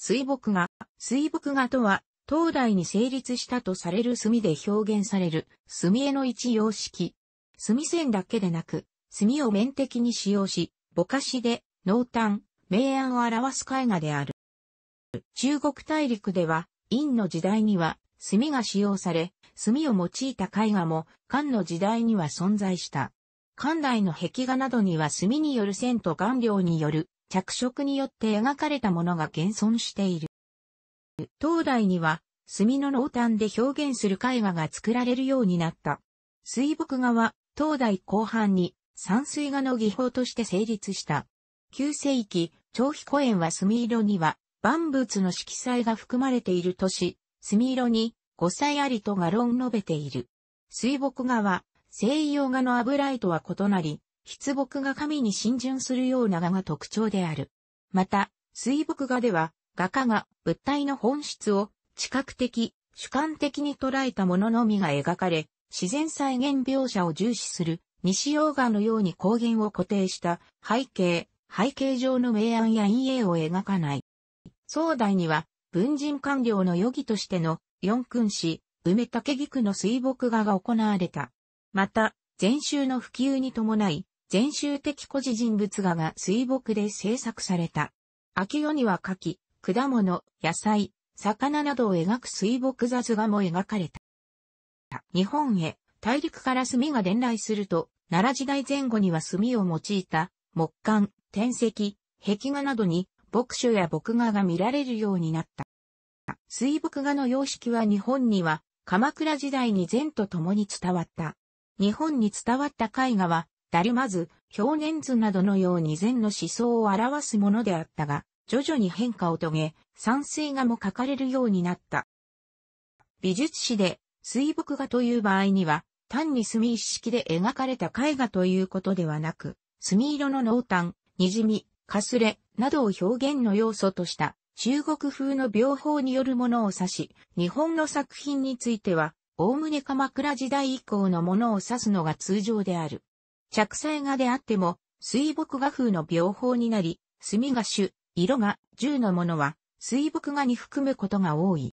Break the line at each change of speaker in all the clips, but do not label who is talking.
水墨画。水墨画とは、東大に成立したとされる墨で表現される、墨絵の一様式。墨線だけでなく、墨を面的に使用し、ぼかしで、濃淡、明暗を表す絵画である。中国大陸では、陰の時代には、墨が使用され、墨を用いた絵画も、漢の時代には存在した。漢代の壁画などには墨による線と顔料による着色によって描かれたものが現存している。東大には、墨の濃淡で表現する絵画が作られるようになった。水墨画は、東大後半に、山水画の技法として成立した。旧世紀、長飛古園は墨色には、万物の色彩が含まれているとし、墨色に、五彩ありと画論述べている。水墨画は、西洋画の油絵とは異なり、筆墨画神に浸潤するような画が特徴である。また、水墨画では、画家が物体の本質を知覚的、主観的に捉えたもののみが描かれ、自然再現描写を重視する西洋画のように光源を固定した背景、背景上の明暗や陰影を描かない。宋代には文人官僚の余儀としての四君子、梅竹菊の水墨画が行われた。また、禅宗の普及に伴い、全集的古事人物画が水墨で制作された。秋夜には牡蠣、果物、野菜、魚などを描く水墨雑画も描かれた。日本へ大陸から墨が伝来すると、奈良時代前後には墨を用いた木管、天石、壁画などに墨書や墨画が見られるようになった。水墨画の様式は日本には鎌倉時代に禅と共に伝わった。日本に伝わった絵画はだるま図、表現図などのように禅の思想を表すものであったが、徐々に変化を遂げ、山水画も描かれるようになった。美術史で水墨画という場合には、単に墨一式で描かれた絵画ということではなく、墨色の濃淡、滲み、かすれなどを表現の要素とした中国風の描法によるものを指し、日本の作品については、おおむね鎌倉時代以降のものを指すのが通常である。着彩画であっても、水墨画風の描法になり、墨が種、色が銃のものは、水墨画に含むことが多い。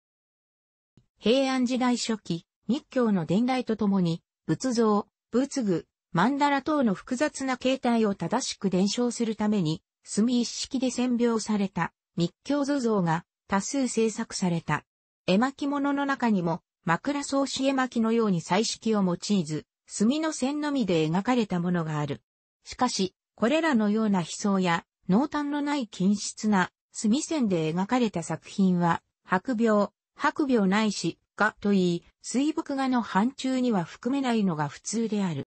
平安時代初期、密教の伝来とともに、仏像、仏具、曼荼羅等の複雑な形態を正しく伝承するために、墨一式で占領された密教図像が多数制作された。絵巻物の中にも、枕草子絵巻のように彩色を用いず、墨の線のみで描かれたものがある。しかし、これらのような悲壮や濃淡のない均質な墨線で描かれた作品は、白病、白病ないし、画といい、水墨画の範疇には含めないのが普通である。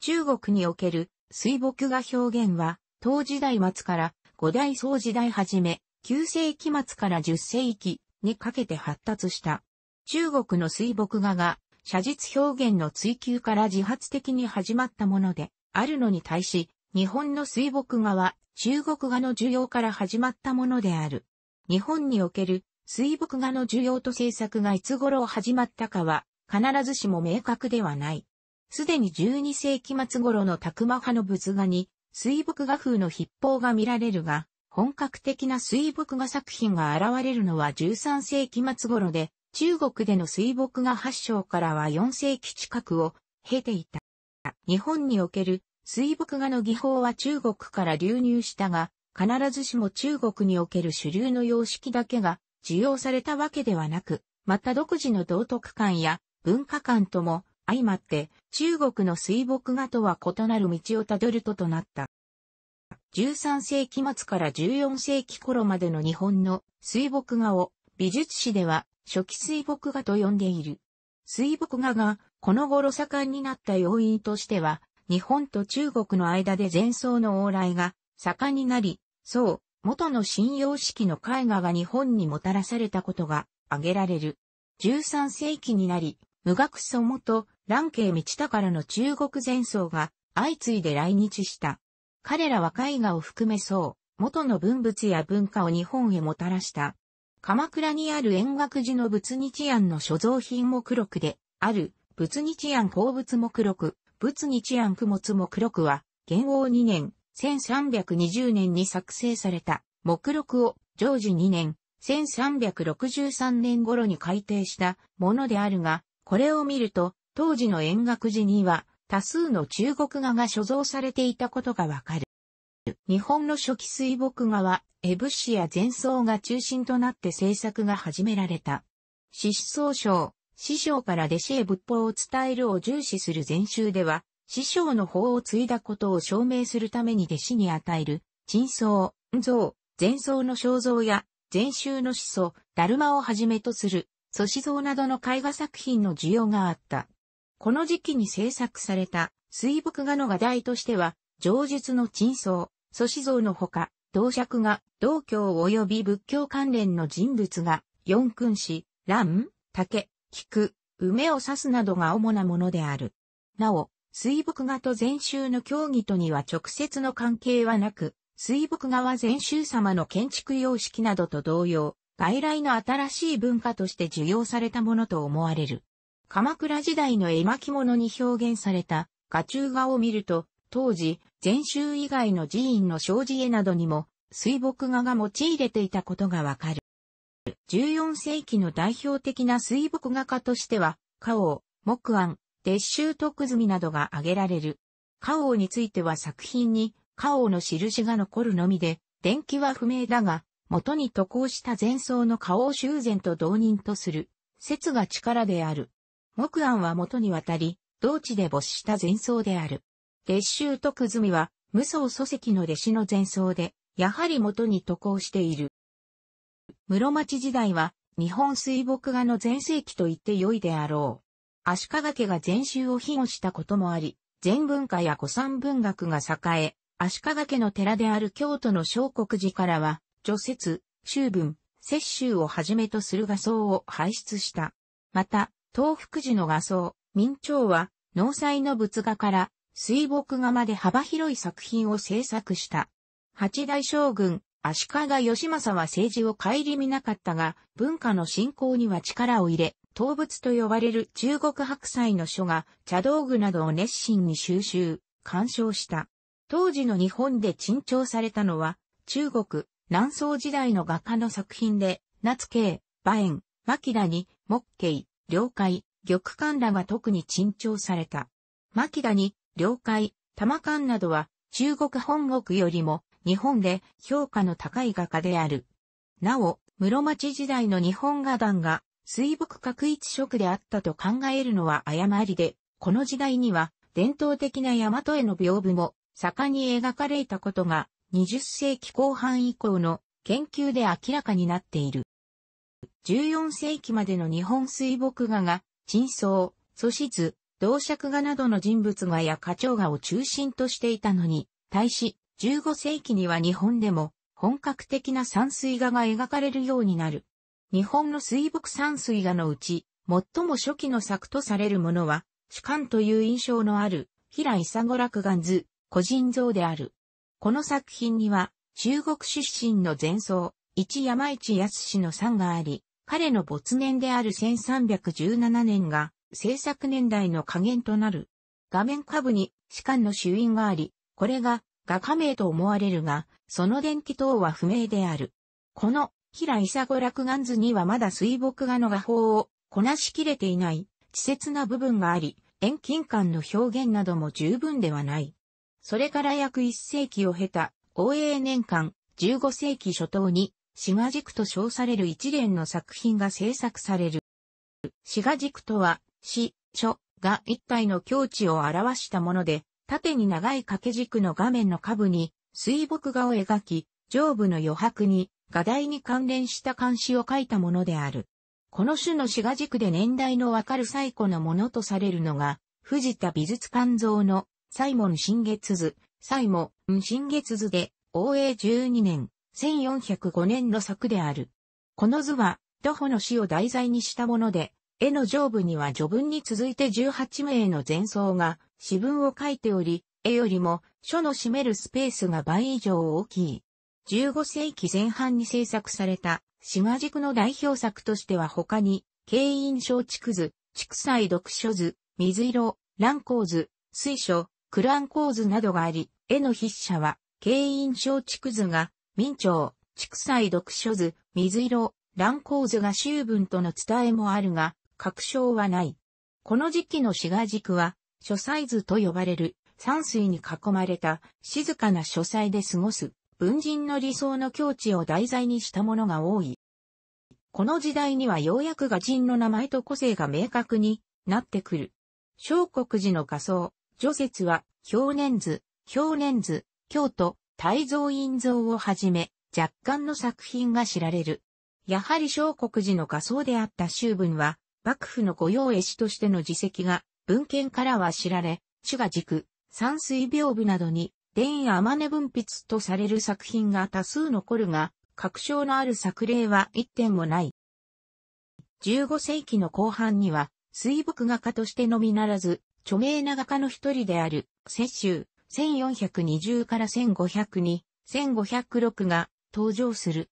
中国における水墨画表現は、唐時代末から五代宋時代初め、9世紀末から10世紀にかけて発達した。中国の水墨画が写実表現の追求から自発的に始まったもので、あるのに対し、日本の水墨画は中国画の需要から始まったものである。日本における水墨画の需要と制作がいつ頃始まったかは必ずしも明確ではない。すでに12世紀末頃の拓磨派の仏画に水墨画風の筆法が見られるが、本格的な水墨画作品が現れるのは13世紀末頃で、中国での水墨画発祥からは4世紀近くを経ていた。日本における水墨画の技法は中国から流入したが、必ずしも中国における主流の様式だけが需要されたわけではなく、また独自の道徳観や文化観とも相まって中国の水墨画とは異なる道をたどるととなった。13世紀末から14世紀頃までの日本の水墨画を美術史では初期水墨画と呼んでいる。水墨画がこの頃盛んになった要因としては、日本と中国の間で前奏の往来が盛んになり、そう、元の信用式の絵画が日本にもたらされたことが挙げられる。13世紀になり、無学祖元、蘭慶道らの中国前奏が相次いで来日した。彼らは絵画を含めそう、元の文物や文化を日本へもたらした。鎌倉にある円覚寺の仏日庵の所蔵品目録で、ある仏日庵鉱物目録、仏日庵供物目録は、元王2年、1320年に作成された目録を常時2年、1363年頃に改定したものであるが、これを見ると、当時の円覚寺には多数の中国画が所蔵されていたことがわかる。日本の初期水墨画は、エブシや前奏が中心となって制作が始められた。師匠賞、師匠から弟子へ仏法を伝えるを重視する禅宗では、師匠の法を継いだことを証明するために弟子に与える、陳僧、像、禅僧の肖像や、禅宗の思想、ダルマをはじめとする、祖師像などの絵画作品の需要があった。この時期に制作された水墨画の画題としては、上述の陳僧、祖師像のほか、同尺が、道教及び仏教関連の人物が、四君子、蘭、竹、菊、梅を指すなどが主なものである。なお、水墨画と禅宗の教義とには直接の関係はなく、水墨画は禅宗様の建築様式などと同様、外来の新しい文化として受容されたものと思われる。鎌倉時代の絵巻物に表現された画中画を見ると、当時、禅宗以外の寺院の障子絵などにも水墨画が用いれていたことがわかる。14世紀の代表的な水墨画家としては、花王、木庵、鉄州徳積などが挙げられる。花王については作品に花王の印が残るのみで、伝記は不明だが、元に渡航した前奏の花王修繕と同人とする、説が力である。木庵は元に渡り、同地で没した前奏である。列州徳積は、無双祖籍の弟子の前奏で、やはり元に渡航している。室町時代は、日本水墨画の前世紀と言って良いであろう。足利家が禅宗を庇護したこともあり、禅文化や古参文学が栄え、足利家の寺である京都の小国寺からは、除雪、修文、雪舟をはじめとする画像を輩出した。また、東福寺の画像、明朝は、農祭の仏画から、水墨画まで幅広い作品を制作した。八代将軍、足利義政は政治を顧みなかったが、文化の振興には力を入れ、動物と呼ばれる中国白菜の書が茶道具などを熱心に収集、鑑賞した。当時の日本で珍重されたのは、中国、南宋時代の画家の作品で、夏慶、馬縁、牧田に、木慶、了海、玉館らが特に珍重された。牧田に、領海、玉館などは中国本国よりも日本で評価の高い画家である。なお、室町時代の日本画壇が水墨画一色であったと考えるのは誤りで、この時代には伝統的な大和への屏風も盛んに描かれたことが20世紀後半以降の研究で明らかになっている。14世紀までの日本水墨画が、沈層、素質、同尺画などの人物画や花鳥画を中心としていたのに、対し、15世紀には日本でも本格的な山水画が描かれるようになる。日本の水墨山水画のうち、最も初期の作とされるものは、主観という印象のある、平伊佐五落眼図、個人像である。この作品には、中国出身の前奏、一山市康の賛があり、彼の没年である1317年が、制作年代の加減となる。画面下部に士官の主因があり、これが画家名と思われるが、その電気等は不明である。この平伊佐子落眼図にはまだ水墨画の画法をこなしきれていない稚拙な部分があり、遠近感の表現なども十分ではない。それから約一世紀を経た、応永年間、15世紀初頭に、志賀軸と称される一連の作品が制作される。志賀軸とは、し、書が一体の境地を表したもので、縦に長い掛け軸の画面の下部に水墨画を描き、上部の余白に画題に関連した漢詩を書いたものである。この種の詩画軸で年代のわかる最古のものとされるのが、藤田美術館像のサイモン新月図、サイモン新月図で、応永12年、1405年の作である。この図は、徒歩の詩を題材にしたもので、絵の上部には序文に続いて18名の前奏が、詩文を書いており、絵よりも書の占めるスペースが倍以上大きい。15世紀前半に制作された、島塾軸の代表作としては他に、慶印小築図、畜祭読書図、水色、乱光図、水書、クラン光図などがあり、絵の筆者は、慶印小築図が、明朝、畜祭読書図、水色、乱光図が周文との伝えもあるが、確証はない。この時期の滋賀軸は、書斎図と呼ばれる山水に囲まれた静かな書斎で過ごす文人の理想の境地を題材にしたものが多い。この時代にはようやく画人の名前と個性が明確になってくる。小国寺の仮想、除雪は、表年図、表年図、京都、大蔵院蔵をはじめ、若干の作品が知られる。やはり小国寺の仮想であった修文は、幕府の御用絵師としての自責が文献からは知られ、主が軸、山水屏風などに、伝や天音文筆とされる作品が多数残るが、確証のある作例は一点もない。15世紀の後半には、水墨画家としてのみならず、著名な画家の一人である、雪舟、1420から1 5 0 2に、1506が登場する。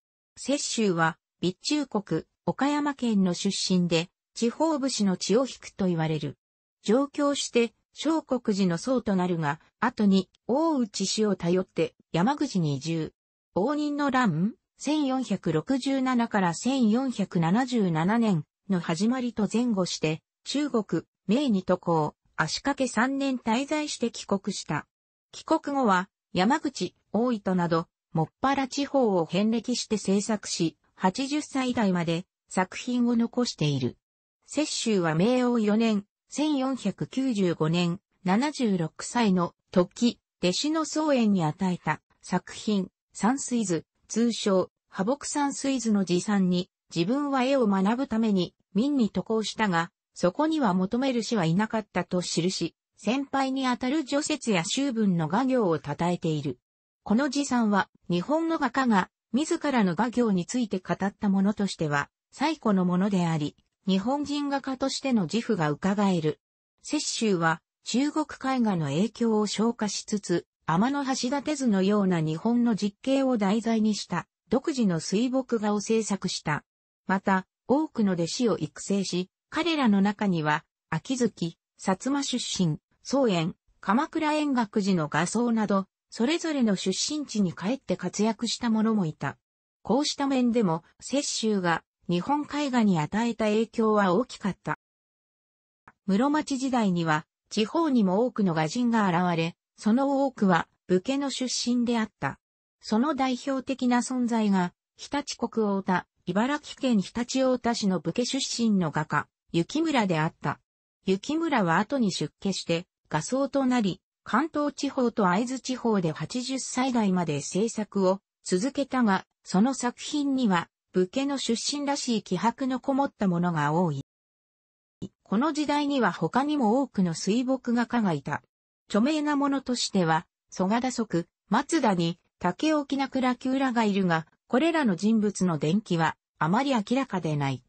雪舟は、備中国、岡山県の出身で、地方武士の血を引くと言われる。上京して、小国寺の僧となるが、後に大内氏を頼って山口に移住。応仁の乱 ?1467 から1477年の始まりと前後して、中国、明に渡航、足掛け3年滞在して帰国した。帰国後は、山口、大糸など、もっぱら地方を遍歴して制作し、80歳代まで作品を残している。雪舟は明王4年、1495年、76歳の時、弟子の宗園に与えた作品、山水図、通称、波木山水図の持参に、自分は絵を学ぶために、民に渡航したが、そこには求める士はいなかったと記し、先輩にあたる除雪や修文の画業を称えている。この持参は、日本の画家が、自らの画業について語ったものとしては、最古のものであり、日本人画家としての自負が伺える。雪舟は中国絵画の影響を消化しつつ、天の橋立図のような日本の実景を題材にした独自の水墨画を制作した。また、多くの弟子を育成し、彼らの中には、秋月、薩摩出身、宗園、鎌倉円楽寺の画像など、それぞれの出身地に帰って活躍した者もいた。こうした面でも、雪舟が日本絵画に与えた影響は大きかった。室町時代には地方にも多くの画人が現れ、その多くは武家の出身であった。その代表的な存在が、日立国王太、茨城県日立王田市の武家出身の画家、雪村であった。雪村は後に出家して、画僧となり、関東地方と会津地方で80歳代まで制作を続けたが、その作品には武家の出身らしい気迫のこもったものが多い。この時代には他にも多くの水墨画家がいた。著名なものとしては、蘇我田則、松田に、竹沖な倉木浦がいるが、これらの人物の伝記は、あまり明らかでない。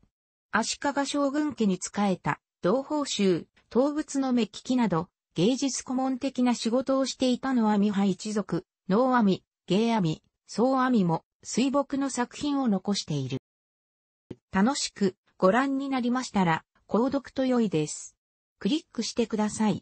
足利将軍家に仕えた、同胞衆、動物の目利きなど、芸術顧問的な仕事をしていたのは美ハ一族、能阿弥、芸阿弥、宗阿弥も、水墨の作品を残している。楽しくご覧になりましたら、購読と良いです。クリックしてください。